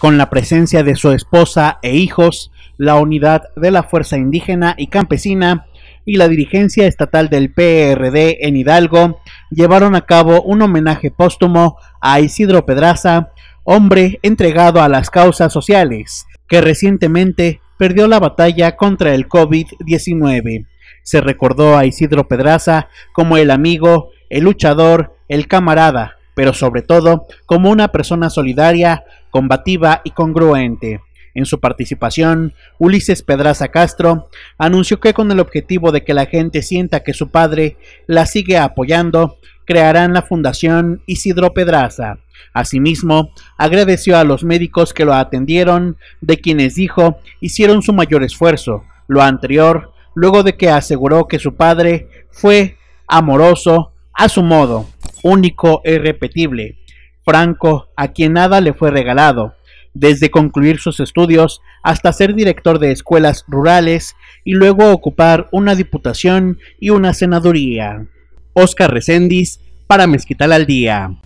Con la presencia de su esposa e hijos, la unidad de la Fuerza Indígena y Campesina y la dirigencia estatal del PRD en Hidalgo llevaron a cabo un homenaje póstumo a Isidro Pedraza, hombre entregado a las causas sociales, que recientemente perdió la batalla contra el COVID-19. Se recordó a Isidro Pedraza como el amigo, el luchador, el camarada, pero sobre todo como una persona solidaria combativa y congruente. En su participación, Ulises Pedraza Castro anunció que con el objetivo de que la gente sienta que su padre la sigue apoyando, crearán la Fundación Isidro Pedraza. Asimismo, agradeció a los médicos que lo atendieron, de quienes dijo hicieron su mayor esfuerzo, lo anterior, luego de que aseguró que su padre fue amoroso a su modo, único e irrepetible, Franco, a quien nada le fue regalado, desde concluir sus estudios hasta ser director de escuelas rurales y luego ocupar una diputación y una senaduría. Oscar Recendis para Mezquital al Día.